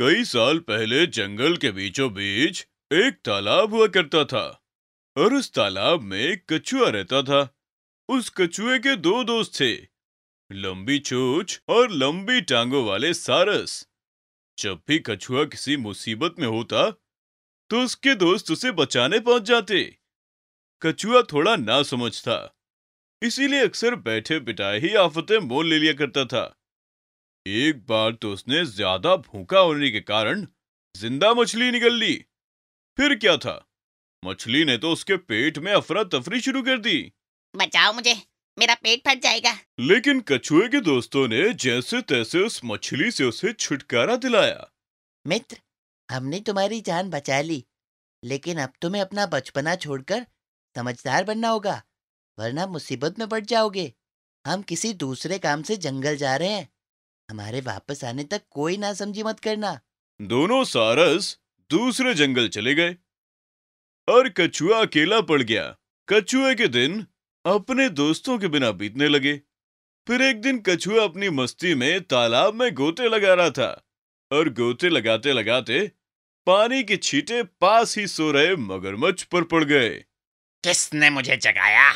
कई साल पहले जंगल के बीचों बीच एक तालाब हुआ करता था और उस तालाब में एक कछुआ रहता था उस कछुए के दो दोस्त थे लंबी चोच और लंबी टांगों वाले सारस जब भी कछुआ किसी मुसीबत में होता तो उसके दोस्त उसे बचाने पहुंच जाते कछुआ थोड़ा ना समझता इसीलिए अक्सर बैठे बिठाए ही आफतें मोल ले लिया करता था एक बार तो उसने ज्यादा भूखा होने के कारण जिंदा मछली निकल ली फिर क्या था मछली ने तो उसके पेट में अफरा तफरी शुरू कर दी बचाओ मुझे मेरा पेट फट जाएगा लेकिन कछुए के दोस्तों ने जैसे तैसे उस मछली से उसे छुटकारा दिलाया मित्र हमने तुम्हारी जान बचा ली लेकिन अब तुम्हें अपना बचपना छोड़कर समझदार बनना होगा वरना मुसीबत में पड़ जाओगे हम किसी दूसरे काम से जंगल जा रहे हैं हमारे वापस आने तक कोई ना समझी मत करना दोनों सारस दूसरे जंगल चले गए और कछुआ अकेला पड़ गया कछुए के दिन अपने दोस्तों के बिना बीतने लगे फिर एक दिन कछुआ अपनी मस्ती में तालाब में गोते लगा रहा था और गोते लगाते लगाते पानी के छींटे पास ही सो रहे मगरमच्छ पर पड़ गए किसने मुझे जगाया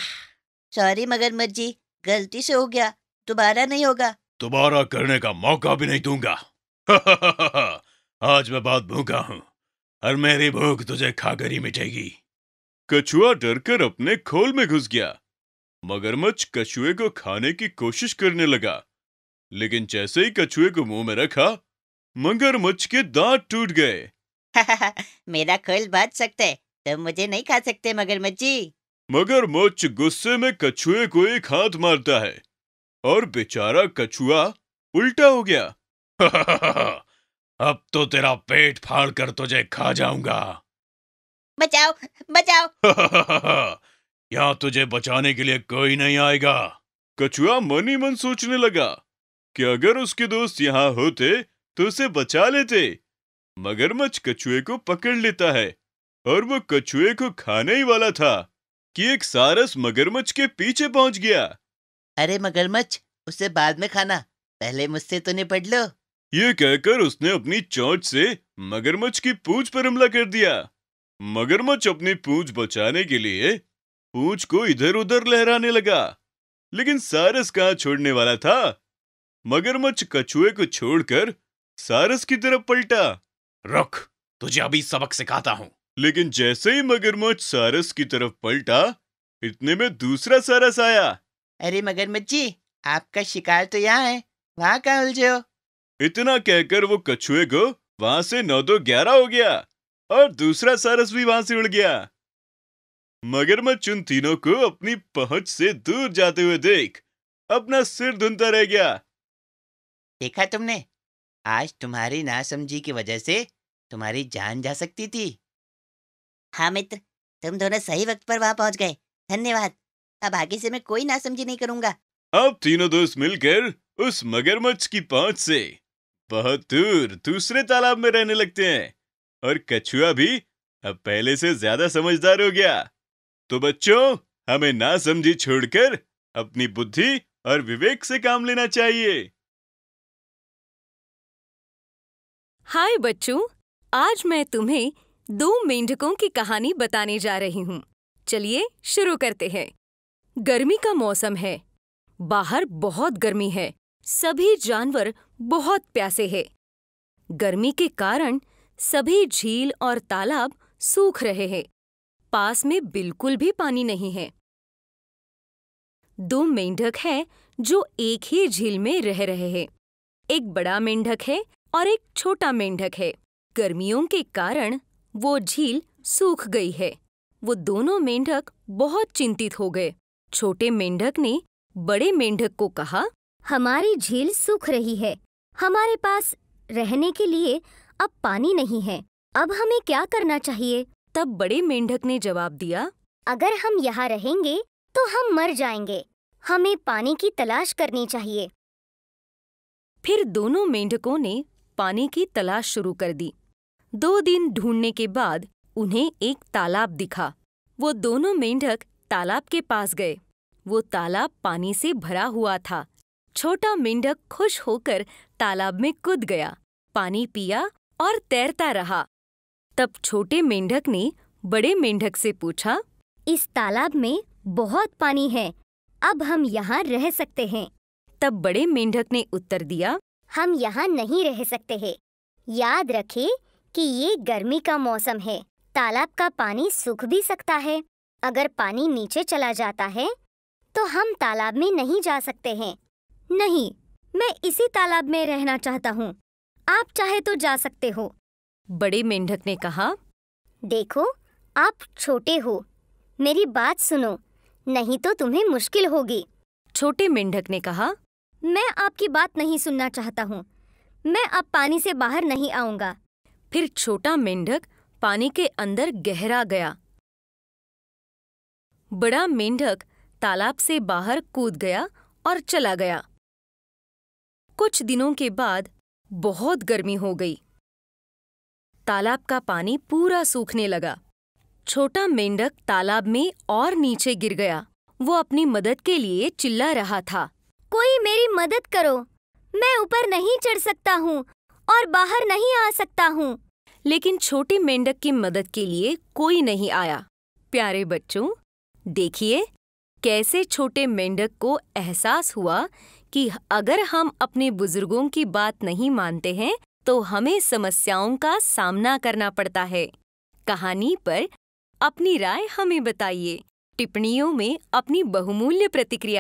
सॉरी मगरमच्छ जी गलती से हो गया दोबारा नहीं होगा दोबारा करने का मौका भी नहीं दूंगा आज मैं बहुत भूखा हूं और मेरी भूख तुझे खाकर ही मिटेगी कछुआ डरकर अपने खोल में घुस गया मगरमच्छ कछुए को खाने की कोशिश करने लगा लेकिन जैसे ही कछुए को मुंह में रखा मगरमच्छ के दांत टूट गए मेरा खोल बाज सकते तुम तो मुझे नहीं खा सकते मगरमच्छ जी मगरमच्छ गुस्से में कछुए को एक हाथ मारता है और बेचारा कछुआ उल्टा हो गया अब तो तेरा पेट फाड़ कर तुझे खा जाऊंगा बचाओ बचाओ यहाँ तुझे बचाने के लिए कोई नहीं आएगा कछुआ मन ही मन सोचने लगा कि अगर उसके दोस्त यहाँ होते तो उसे बचा लेते मगरमच्छ कछुए को पकड़ लेता है और वो कछुए को खाने ही वाला था कि एक सारस मगरमच्छ के पीछे पहुंच गया अरे मगरमच्छ उसे बाद में खाना पहले मुझसे तो निपट लो ये कहकर उसने अपनी चोट से मगरमच्छ की पूछ पर हमला कर दिया मगरमच्छ अपनी पूछ बचाने के लिए पूछ को इधर उधर लहराने लगा लेकिन सारस कहाँ छोड़ने वाला था मगरमच्छ कछुए को छोड़कर सारस की तरफ पलटा रख तुझे अभी सबक सिखाता हूँ लेकिन जैसे ही मगरमच्छ सारस की तरफ पलटा इतने में दूसरा सारस आया अरे मगर मच्छी आपका शिकार तो यहाँ है वहाँ कहाँ उलझे हो इतना कहकर वो कछुए को वहां से नौ दो ग्यारह हो गया और दूसरा सारस भी वहां से उड़ गया मगरमच्छ उन तीनों को अपनी पहुंच से दूर जाते हुए देख अपना सिर धुनता रह गया देखा तुमने आज तुम्हारी नासमझी की वजह से तुम्हारी जान जा सकती थी हाँ मित्र तुम दोनों सही वक्त पर वहां पहुंच गए धन्यवाद अब आगे से मैं कोई नासमझी नहीं करूंगा अब तीनों दोस्त मिलकर उस मगरमच्छ की पहुंच से बहुत दूर दूसरे तालाब में रहने लगते हैं और कछुआ भी अब पहले से ज्यादा समझदार हो गया तो बच्चों हमें ना समझी छोड़कर अपनी बुद्धि और विवेक से काम लेना चाहिए हाय बच्चों आज मैं तुम्हें दो मेंढकों की कहानी बताने जा रही हूँ चलिए शुरू करते हैं गर्मी का मौसम है बाहर बहुत गर्मी है सभी जानवर बहुत प्यासे हैं गर्मी के कारण सभी झील और तालाब सूख रहे हैं पास में बिल्कुल भी पानी नहीं है दो मेंढक हैं जो एक ही झील में रह रहे हैं एक बड़ा मेंढक है और एक छोटा मेंढक है गर्मियों के कारण वो झील सूख गई है वो दोनों मेंढक बहुत चिंतित हो गए छोटे मेंढक ने बड़े मेंढक को कहा हमारी झील सूख रही है हमारे पास रहने के लिए अब पानी नहीं है अब हमें क्या करना चाहिए तब बड़े मेंढक ने जवाब दिया अगर हम यहाँ रहेंगे तो हम मर जाएंगे हमें पानी की तलाश करनी चाहिए फिर दोनों मेंढकों ने पानी की तलाश शुरू कर दी दो दिन ढूंढने के बाद उन्हें एक तालाब दिखा वो दोनों मेंढक तालाब के पास गए वो तालाब पानी से भरा हुआ था छोटा मेंढक खुश होकर तालाब में कूद गया पानी पिया और तैरता रहा तब छोटे मेंढक ने बड़े मेंढक से पूछा इस तालाब में बहुत पानी है अब हम यहाँ रह सकते हैं तब बड़े मेंढक ने उत्तर दिया हम यहाँ नहीं रह सकते हैं याद रखें कि ये गर्मी का मौसम है तालाब का पानी सूख भी सकता है अगर पानी नीचे चला जाता है तो हम तालाब में नहीं जा सकते हैं नहीं मैं इसी तालाब में रहना चाहता हूँ आप चाहे तो जा सकते हो बड़े मेंढक ने कहा देखो आप छोटे हो मेरी बात सुनो नहीं तो तुम्हें मुश्किल होगी छोटे मेंढक ने कहा मैं आपकी बात नहीं सुनना चाहता हूँ मैं अब पानी से बाहर नहीं आऊंगा फिर छोटा मेंढक पानी के अंदर गहरा गया बड़ा मेंढक तालाब से बाहर कूद गया और चला गया कुछ दिनों के बाद बहुत गर्मी हो गई तालाब का पानी पूरा सूखने लगा छोटा मेंढक तालाब में और नीचे गिर गया वो अपनी मदद के लिए चिल्ला रहा था कोई मेरी मदद करो मैं ऊपर नहीं चढ़ सकता हूँ और बाहर नहीं आ सकता हूँ लेकिन छोटे मेंढक की मदद के लिए कोई नहीं आया प्यारे बच्चों देखिए कैसे छोटे मेंढक को एहसास हुआ कि अगर हम अपने बुजुर्गों की बात नहीं मानते हैं तो हमें समस्याओं का सामना करना पड़ता है कहानी पर अपनी राय हमें बताइए टिप्पणियों में अपनी बहुमूल्य प्रतिक्रिया